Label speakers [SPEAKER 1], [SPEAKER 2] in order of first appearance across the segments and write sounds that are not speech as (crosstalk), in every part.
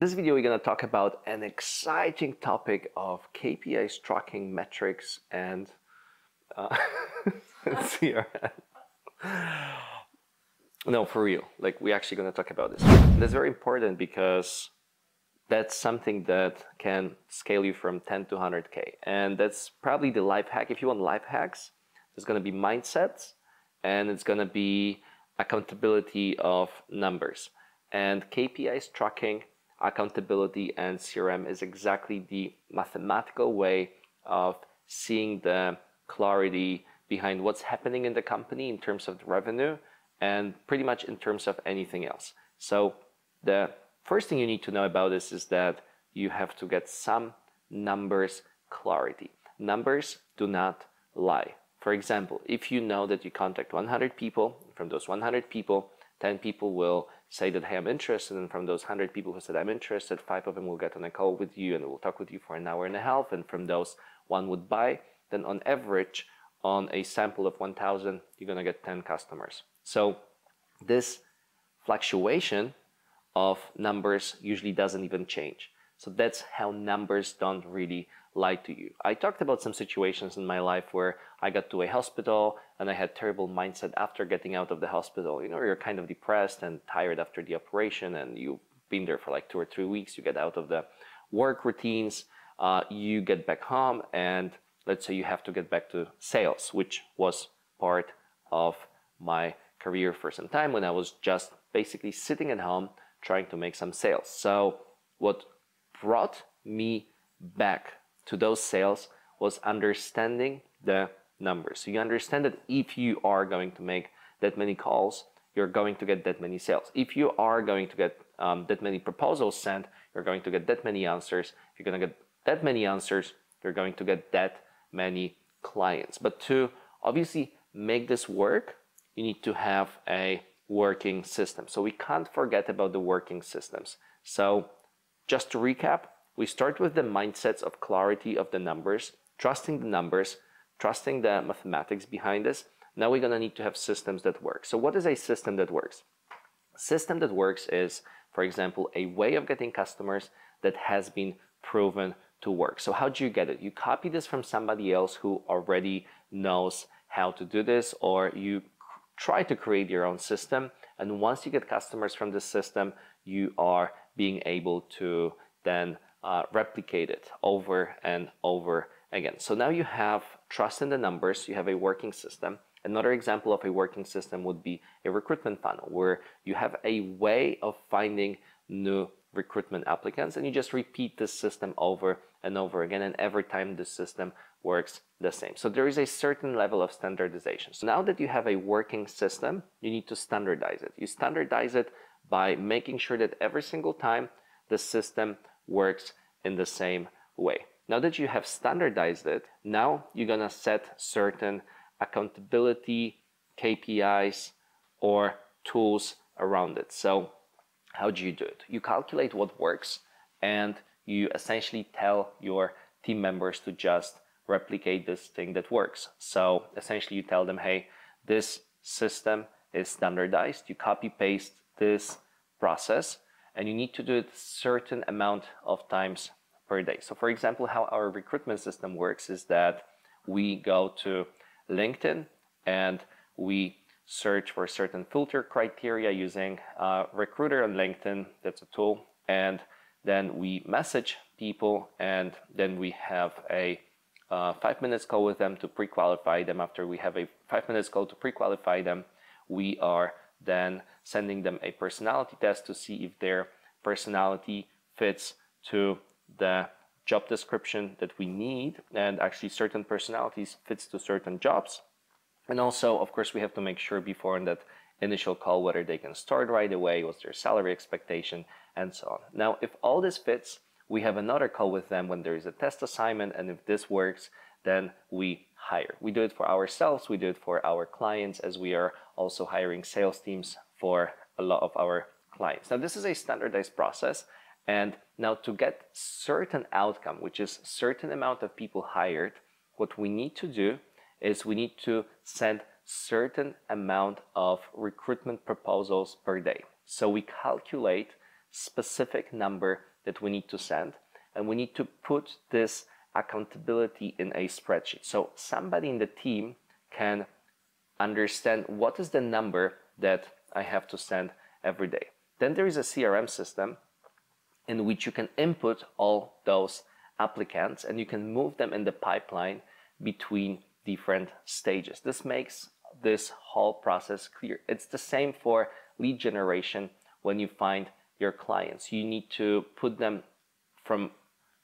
[SPEAKER 1] This video we're going to talk about an exciting topic of KPIs tracking metrics and uh, (laughs) (laughs) CRM. No, for real. Like we're actually going to talk about this. that's very important because that's something that can scale you from 10 to 100k. And that's probably the life hack. If you want life hacks, it's going to be mindsets and it's going to be accountability of numbers and KPIs tracking accountability and CRM is exactly the mathematical way of seeing the clarity behind what's happening in the company in terms of the revenue and pretty much in terms of anything else. So the first thing you need to know about this is that you have to get some numbers clarity. Numbers do not lie. For example, if you know that you contact 100 people, from those 100 people, 10 people will say that, hey, I'm interested, and from those 100 people who said, I'm interested, five of them will get on a call with you and will talk with you for an hour and a half, and from those, one would buy, then on average, on a sample of 1,000, you're going to get 10 customers. So this fluctuation of numbers usually doesn't even change. So that's how numbers don't really lie to you. I talked about some situations in my life where I got to a hospital and I had terrible mindset after getting out of the hospital. You know, you're kind of depressed and tired after the operation and you've been there for like two or three weeks. You get out of the work routines. Uh, you get back home and let's say you have to get back to sales, which was part of my career for some time when I was just basically sitting at home trying to make some sales. So what brought me back to those sales was understanding the numbers. So you understand that if you are going to make that many calls, you're going to get that many sales. If you are going to get um, that many proposals sent, you're going to get that many answers. If you're going to get that many answers, you're going to get that many clients. But to obviously make this work, you need to have a working system. So we can't forget about the working systems. So just to recap, we start with the mindsets of clarity of the numbers, trusting the numbers, trusting the mathematics behind this. Now we're going to need to have systems that work. So what is a system that works? system that works is, for example, a way of getting customers that has been proven to work. So how do you get it? You copy this from somebody else who already knows how to do this, or you try to create your own system. And once you get customers from this system, you are being able to then uh, replicate it over and over again. So now you have trust in the numbers, you have a working system. Another example of a working system would be a recruitment funnel where you have a way of finding new recruitment applicants and you just repeat this system over and over again and every time the system works the same. So there is a certain level of standardization. So now that you have a working system, you need to standardize it. You standardize it by making sure that every single time the system works in the same way. Now that you have standardized it, now you're going to set certain accountability KPIs or tools around it. So how do you do it? You calculate what works and you essentially tell your team members to just replicate this thing that works. So essentially you tell them, hey, this system is standardized. You copy paste this process and you need to do it certain amount of times per day. So for example, how our recruitment system works is that we go to LinkedIn and we search for certain filter criteria using uh, recruiter on LinkedIn. That's a tool. And then we message people and then we have a uh, five minutes call with them to pre-qualify them. After we have a five minutes call to pre-qualify them, we are then sending them a personality test to see if their personality fits to the job description that we need and actually certain personalities fits to certain jobs and also of course we have to make sure before in that initial call whether they can start right away what's their salary expectation and so on now if all this fits we have another call with them when there is a test assignment and if this works then we hire. We do it for ourselves, we do it for our clients, as we are also hiring sales teams for a lot of our clients. Now, this is a standardized process. And now to get certain outcome, which is certain amount of people hired, what we need to do is we need to send certain amount of recruitment proposals per day. So we calculate specific number that we need to send and we need to put this accountability in a spreadsheet. So somebody in the team can understand what is the number that I have to send every day. Then there is a CRM system in which you can input all those applicants and you can move them in the pipeline between different stages. This makes this whole process clear. It's the same for lead generation when you find your clients. You need to put them from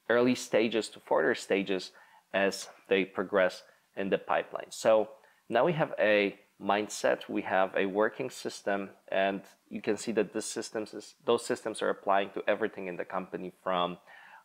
[SPEAKER 1] early stages to further stages as they progress in the pipeline. So now we have a mindset, we have a working system, and you can see that this systems is, those systems are applying to everything in the company from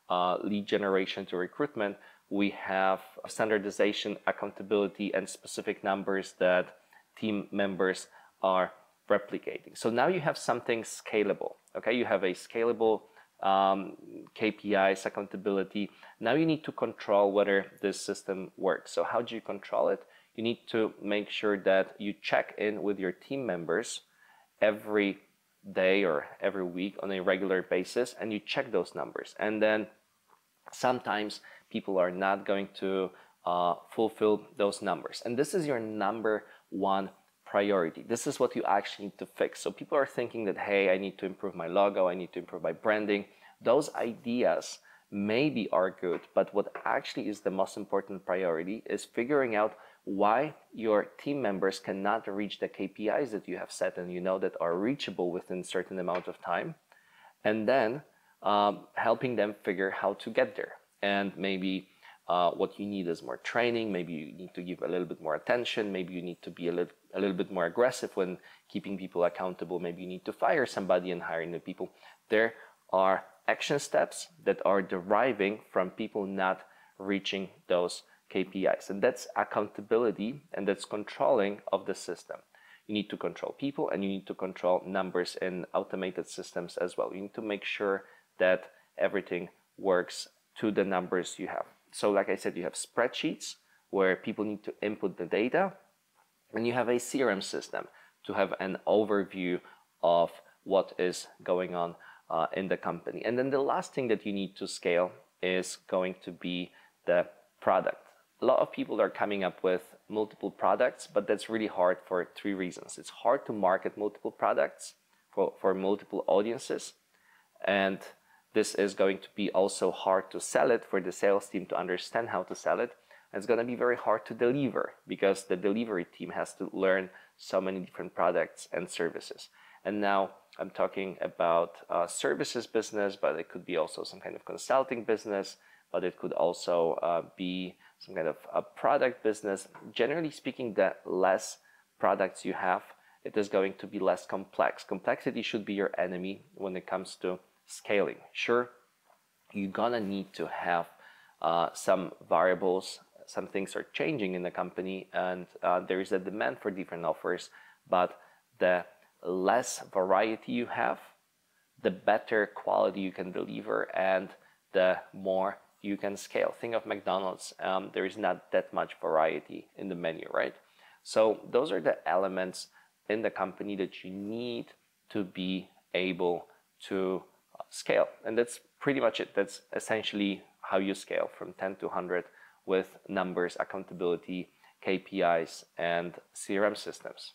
[SPEAKER 1] uh, lead generation to recruitment. We have standardization, accountability, and specific numbers that team members are replicating. So now you have something scalable. Okay, you have a scalable um, KPIs, accountability. Now you need to control whether this system works. So how do you control it? You need to make sure that you check in with your team members every day or every week on a regular basis and you check those numbers. And then sometimes people are not going to uh, fulfill those numbers. And this is your number one priority. This is what you actually need to fix. So people are thinking that, hey, I need to improve my logo, I need to improve my branding. Those ideas maybe are good, but what actually is the most important priority is figuring out why your team members cannot reach the KPIs that you have set and you know that are reachable within certain amount of time, and then um, helping them figure how to get there. And maybe uh, what you need is more training. Maybe you need to give a little bit more attention. Maybe you need to be a little, a little bit more aggressive when keeping people accountable. Maybe you need to fire somebody and hire new people. There are action steps that are deriving from people not reaching those KPIs. And that's accountability and that's controlling of the system. You need to control people and you need to control numbers in automated systems as well. You need to make sure that everything works to the numbers you have. So like I said, you have spreadsheets where people need to input the data and you have a CRM system to have an overview of what is going on uh, in the company. And then the last thing that you need to scale is going to be the product. A lot of people are coming up with multiple products, but that's really hard for three reasons. It's hard to market multiple products for, for multiple audiences. And this is going to be also hard to sell it for the sales team to understand how to sell it. And it's going to be very hard to deliver because the delivery team has to learn so many different products and services. And now I'm talking about uh, services business, but it could be also some kind of consulting business, but it could also uh, be some kind of a product business. Generally speaking, the less products you have, it is going to be less complex. Complexity should be your enemy when it comes to scaling. Sure, you're gonna need to have uh, some variables, some things are changing in the company, and uh, there is a demand for different offers, but the less variety you have, the better quality you can deliver and the more you can scale. Think of McDonald's, um, there is not that much variety in the menu, right? So those are the elements in the company that you need to be able to scale. And that's pretty much it. That's essentially how you scale from 10 to 100 with numbers, accountability, KPIs, and CRM systems.